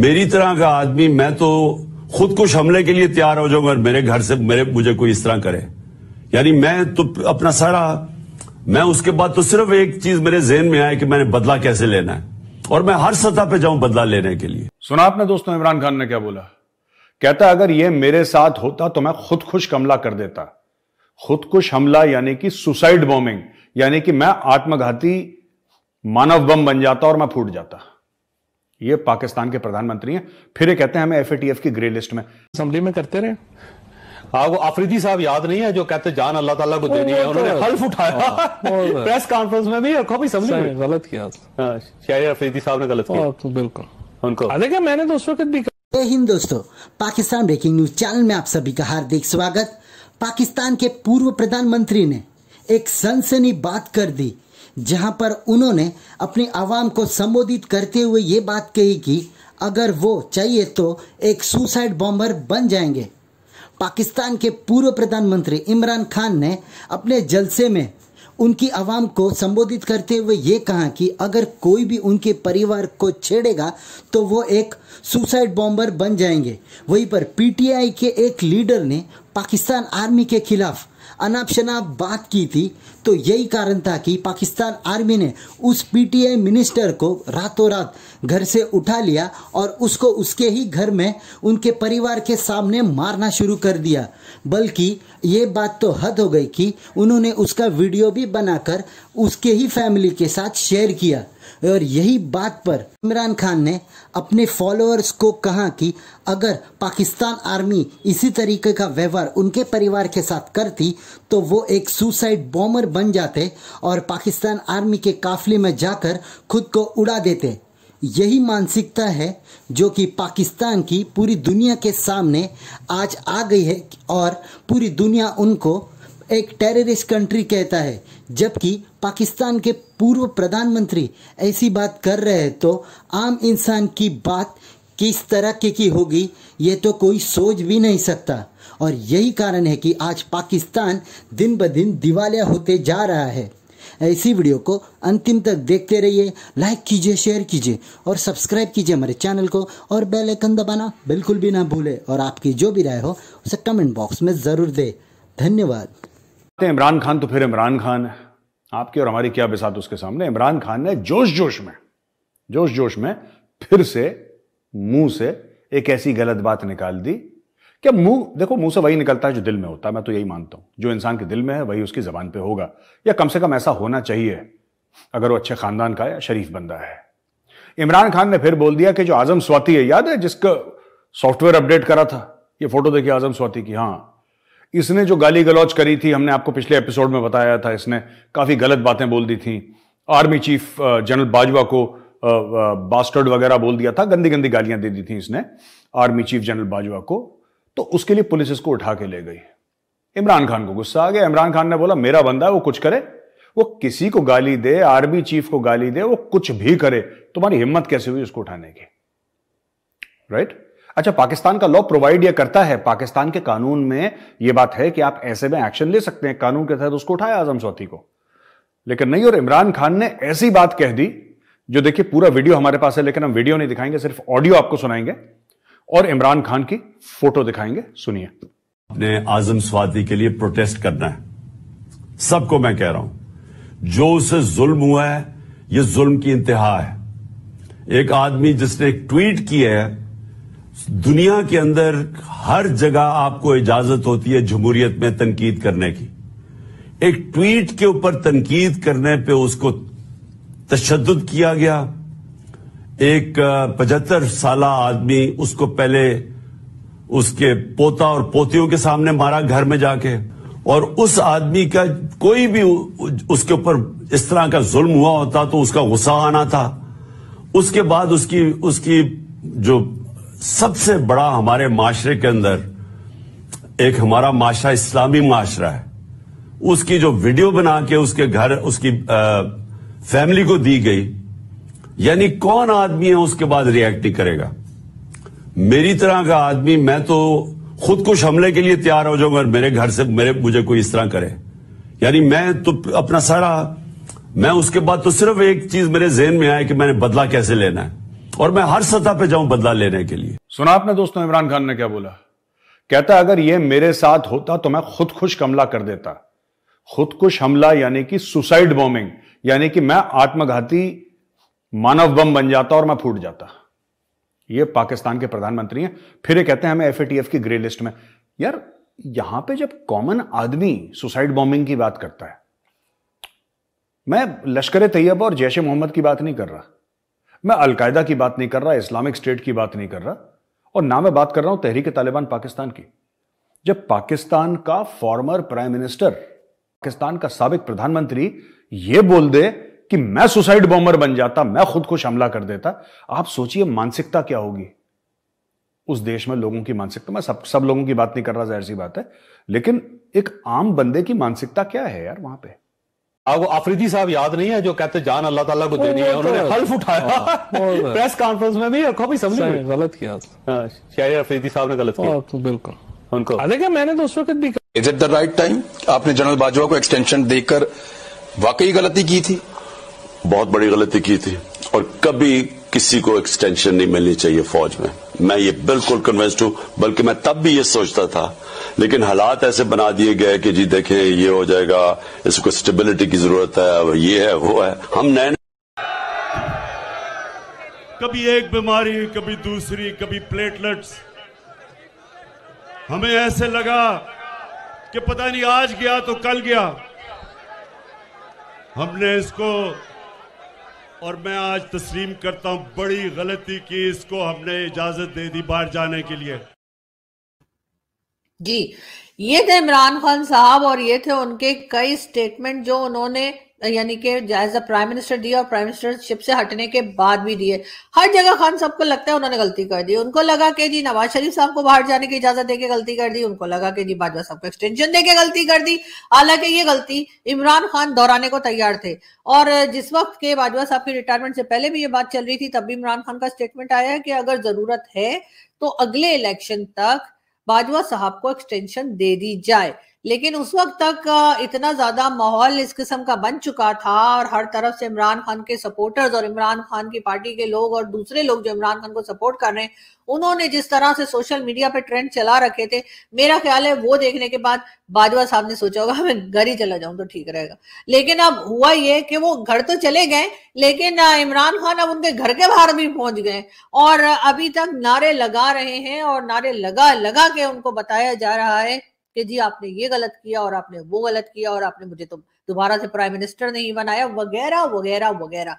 मेरी तरह का आदमी मैं तो खुद कुछ हमले के लिए तैयार हो जाऊंगा मेरे घर से मेरे मुझे कोई इस तरह करे यानी मैं तो अपना सारा मैं उसके बाद तो सिर्फ एक चीज मेरे जेहन में आया कि मैंने बदला कैसे लेना है और मैं हर सतह पे जाऊं बदला लेने के लिए सुना आपने दोस्तों इमरान खान ने क्या बोला कहता अगर ये मेरे साथ होता तो मैं खुद खुश हमला कर देता खुदकुश हमला यानी कि सुसाइड बॉम्बिंग यानी कि मैं आत्मघाती मानव बम बन जाता और मैं फूट जाता ये पाकिस्तान के प्रधानमंत्री हैं फिर ये कहते हैं हमें एफएटीएफ की ग्रे लिस्ट में असेंबली में करते रहे आपको हाँ, आफरीदी साहब याद नहीं है जो कहते जान अल्लाह ताला को देनी है तो उन्होंने हल्फ उठाया प्रेस हाँ, कॉन्फ्रेंस हाँ। में भी और कॉपी समझ में गलत किया शायद अफरीदी साहब ने गलत किया तो बिल्कुल उनको देखिए मैंने तो उस वक्त भी जय हिंद दोस्तों पाकिस्तान ब्रेकिंग न्यूज चैनल में आप सभी का हार्दिक स्वागत पाकिस्तान के पूर्व प्रधानमंत्री ने एक सनसनी बात कर दी जहां पर उन्होंने अपनी आवाम को संबोधित करते हुए ये बात कही कि अगर वो चाहिए तो एक सुसाइड बॉम्बर बन जाएंगे पाकिस्तान के पूर्व प्रधानमंत्री इमरान खान ने अपने जलसे में उनकी आवाम को संबोधित करते हुए ये कहा कि अगर कोई भी उनके परिवार को छेड़ेगा तो वो एक सुसाइड बॉम्बर बन जाएंगे वहीं पर पीटीआई के एक लीडर ने पाकिस्तान आर्मी के खिलाफ अनाप शनाप बात की थी तो यही कारण था कि पाकिस्तान आर्मी ने उस पीटीआई मिनिस्टर को रातों रात घर से उठा लिया और उसको उसके ही घर में उनके परिवार के सामने मारना शुरू कर दिया बल्कि ये बात तो हद हो गई कि उन्होंने उसका वीडियो भी बनाकर उसके ही फैमिली के साथ शेयर किया और यही बात पर इमरान खान ने अपने फॉलोअर्स को कहा कि अगर पाकिस्तान आर्मी इसी तरीके का व्यवहार उनके परिवार के साथ करती तो वो एक सुसाइड बॉम्बर बन जाते और पाकिस्तान आर्मी के काफिले में जाकर खुद को उड़ा देते यही मानसिकता है जो कि पाकिस्तान की पूरी दुनिया के सामने आज आ गई है और पूरी दुनिया उनको एक टेररिस्ट कंट्री कहता है जबकि पाकिस्तान के पूर्व प्रधानमंत्री ऐसी बात कर रहे हैं तो आम इंसान की बात किस तरह की, की होगी ये तो कोई सोच भी नहीं सकता और यही कारण है कि आज पाकिस्तान दिन ब दिन दिवालिया होते जा रहा है ऐसी वीडियो को अंतिम तक देखते रहिए लाइक कीजिए शेयर कीजिए और सब्सक्राइब कीजिए हमारे चैनल को और बेल आइकन दबाना बिल्कुल भी ना भूले और आपकी जो भी राय हो उसे कमेंट बॉक्स में ज़रूर दे धन्यवाद हैं इमरान खान तो फिर इमरान खान है आपकी और हमारी क्या बिसात उसके सामने इमरान खान ने जोश जोश में जोश जोश में फिर से मुंह से एक ऐसी गलत बात निकाल दी कि मुंह देखो मुंह से वही निकलता है जो दिल में होता है मैं तो यही मानता हूं जो इंसान के दिल में है वही उसकी जबान पे होगा या कम से कम ऐसा होना चाहिए अगर वो अच्छे खानदान का या शरीफ बंदा है इमरान खान ने फिर बोल दिया कि जो आजम स्वाति है याद है जिसका सॉफ्टवेयर अपडेट करा था ये फोटो देखिए आजम स्वाति की हाँ इसने जो गाली गलौज करी थी हमने आपको पिछले एपिसोड में बताया था इसने काफ़ी गलत बातें बोल दी थी आर्मी चीफ जनरल बाजवा को बास्टर्ड uh, uh, वगैरह बोल दिया था गंदी गंदी गालियां दे दी थी इसने आर्मी चीफ जनरल बाजवा को तो उसके लिए पुलिस इसको उठा के ले गई इमरान खान को गुस्सा आ गया इमरान खान ने बोला मेरा बंदा है वो कुछ करे वो किसी को गाली दे आर्मी चीफ को गाली दे वो कुछ भी करे तुम्हारी हिम्मत कैसे हुई उसको उठाने की राइट right? अच्छा पाकिस्तान का लॉ प्रोवाइड यह करता है पाकिस्तान के कानून में यह बात है कि आप ऐसे में एक्शन ले सकते हैं कानून के तहत उसको उठाया आजम सौती को लेकिन नहीं और इमरान खान ने ऐसी बात कह दी जो देखिए पूरा वीडियो हमारे पास है लेकिन हम वीडियो नहीं दिखाएंगे सिर्फ ऑडियो आपको सुनाएंगे और इमरान खान की फोटो दिखाएंगे सुनिए अपने आजम स्वाति के लिए प्रोटेस्ट करना है सबको मैं कह रहा हूं जो उसे जुल्म हुआ है यह जुल्म की इंतहा है एक आदमी जिसने ट्वीट किया है दुनिया के अंदर हर जगह आपको इजाजत होती है जमहूरियत में तनकीद करने की एक ट्वीट के ऊपर तनकीद करने पे उसको तशद किया गया एक पचहत्तर साल आदमी उसको पहले उसके पोता और पोतियों के सामने मारा घर में जाके और उस आदमी का कोई भी उसके ऊपर इस तरह का जुल्म हुआ होता तो उसका गुस्सा आना था उसके बाद उसकी उसकी जो सबसे बड़ा हमारे माशरे के अंदर एक हमारा माशरा इस्लामी माशरा है उसकी जो वीडियो बना के उसके घर उसकी आ, फैमिली को दी गई यानी कौन आदमी है उसके बाद रिएक्ट नहीं करेगा मेरी तरह का आदमी मैं तो खुद कुछ हमले के लिए तैयार हो जाऊंगा मेरे घर से मेरे मुझे कोई इस तरह करे यानी मैं तो अपना सारा मैं उसके बाद तो सिर्फ एक चीज मेरे जेहन में आया कि मैंने बदला कैसे लेना है और मैं हर सतह पे जाऊं बदला लेने के लिए सुना आपने दोस्तों इमरान खान ने क्या बोला कहता अगर ये मेरे साथ होता तो मैं खुदकुश हमला कर देता खुदकुश हमला यानी कि सुसाइड बॉम्बिंग यानी कि मैं आत्मघाती मानव बम बन जाता और मैं फूट जाता ये पाकिस्तान के प्रधानमंत्री हैं फिर ये कहते हैं हमें एफएटीएफ की ग्रे लिस्ट में यार यहां पे जब कॉमन आदमी सुसाइड बॉम्बिंग की बात करता है मैं लश्कर तैयब और जैश मोहम्मद की बात नहीं कर रहा मैं अलकायदा की बात नहीं कर रहा इस्लामिक स्टेट की बात नहीं कर रहा और ना मैं बात कर रहा हूं तहरीक तालिबान पाकिस्तान की जब पाकिस्तान का फॉर्मर प्राइम मिनिस्टर पाकिस्तान का सबक प्रधानमंत्री यह बोल दे कि मैं सुसाइड बॉम्बर बन जाता मैं खुद को हमला कर देता आप सोचिए मानसिकता क्या होगी उस देश में लोगों की मानसिकता मैं सब सब लोगों की बात नहीं कर रहा जाहिर सी बात है लेकिन एक आम बंदे की मानसिकता क्या है यार वहां पे आपको आफरीदी साहब याद नहीं है जो कहते जान अल्लाह ताला को देनी है उन्होंने हल्फ तो। उठाया हाँ, प्रेस कॉन्फ्रेंस में भी और समझ नहीं गलत किया हाँ, शायद अफरीदी साहब ने गलत किया हाँ, तो बिल्कुल उनको देखिए मैंने तो उस वक्त भी is it the right time आपने जनरल बाजवा को एक्सटेंशन देकर वाकई गलती की थी बहुत बड़ी गलती की थी और कभी किसी को एक्सटेंशन नहीं मिलनी चाहिए फौज में मैं ये बिल्कुल कन्विंस्ड हूं बल्कि मैं तब भी ये सोचता था लेकिन हालात ऐसे बना दिए गए कि जी देखें ये हो जाएगा इसको स्टेबिलिटी की जरूरत है ये है वो है हम नए कभी एक बीमारी कभी दूसरी कभी प्लेटलेट्स हमें ऐसे लगा कि पता नहीं आज गया तो कल गया हमने इसको और मैं आज तस्लीम करता हूं बड़ी गलती की इसको हमने इजाजत दे दी बाहर जाने के लिए जी ये थे इमरान खान साहब और ये थे उनके कई स्टेटमेंट जो उन्होंने यानी कि एज अ प्राइम मिनिस्टर दिए और प्राइम मिनिस्टर शिप से हटने के बाद भी दिए हर जगह खान साहब को लगता है उन्होंने गलती कर दी उनको लगा कि जी नवाज शरीफ साहब को बाहर जाने की इजाजत देके गलती कर दी उनको लगा कि जी बाजवा साहब को एक्सटेंशन देके गलती कर दी हालांकि ये गलती इमरान खान दोहराने को तैयार थे और जिस वक्त के बाजवा साहब की रिटायरमेंट से पहले भी ये बात चल रही थी तब भी इमरान खान का स्टेटमेंट आया कि अगर जरूरत है तो अगले इलेक्शन तक बाजवा साहब को एक्सटेंशन दे दी जाए लेकिन उस वक्त तक इतना ज्यादा माहौल इस किस्म का बन चुका था और हर तरफ से इमरान खान के सपोर्टर्स और इमरान खान की पार्टी के लोग और दूसरे लोग जो इमरान खान को सपोर्ट कर रहे हैं उन्होंने जिस तरह से सोशल मीडिया पे ट्रेंड चला रखे थे मेरा ख्याल है वो देखने के बाद बाजवा साहब ने सोचा होगा मैं घर ही चला जाऊं तो ठीक रहेगा लेकिन अब हुआ ये कि वो घर तो चले गए लेकिन इमरान खान अब उनके घर के बाहर भी पहुंच गए और अभी तक नारे लगा रहे हैं और नारे लगा लगा के उनको बताया जा रहा है कि जी आपने ये गलत किया और आपने वो गलत किया और आपने मुझे तो दोबारा से प्राइम मिनिस्टर नहीं बनाया वगैरह वगैरह वगैरह